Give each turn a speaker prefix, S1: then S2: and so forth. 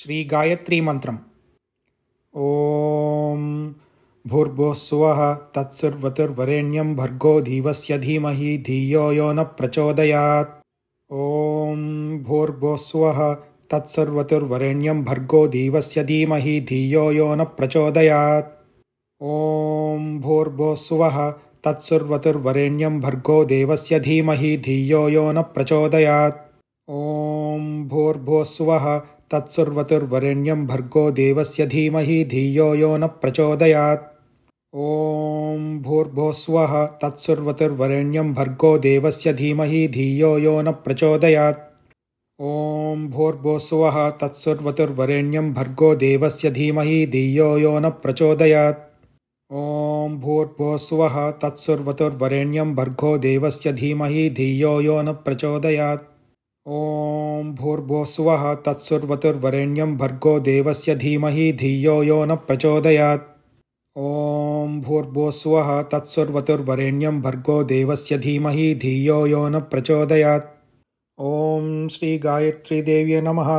S1: श्रीगायत्रीमन्त्रम् ॐ भूर्भोस्वः तत्सुर्वतुर्वरेण्यं भर्गो धीवस्य धीमहि धियो यो न प्रचोदयात् ॐ भूर्भोस्वः तत्सुर्वतुर्वरेण्यं भर्गो धीवस्य धीमहि धियो यो न प्रचोदयात् ॐ भूर्भोस्वः तत्सुर्वतुर्वरेण्यं भर्गो देवस्य धीमहि धियो यो न प्रचोदयात् ॐ भूर्भोस्वः तत्सुर्वतुर्वरेण्यं भर्गो देवस्य धीमहि धियो यो न प्रचोदयात् ॐ भूर्भोस्वः तत्सुर्वतुर्वरेण्यं भर्गो देवस्य धीमहि धियो यो न प्रचोदयात् ॐ भूर्भोस्वः तत्सुर्वतुर्वरेण्यं भर्गो देवस्य धीमहि धियो यो न प्रचोदयात् ॐ भूर्भोस्वः तत्सुर्वतुर्वरेण्यं भर्गो देवस्य धीमहि धियो यो न प्रचोदयात् ॐ भूर्भुवस्वः तत्सुर्वतुर्वरेण्यं भर्गो देवस्य धीमहि धियो यो न प्रचोदयात् ॐ भूर्भुवस्वः तत्सुर्वतुर्वरेण्यं भर्गो देवस्य धीमहि धियो यो न प्रचोदयात् ॐ श्रीगायत्रीदेव्यै नमः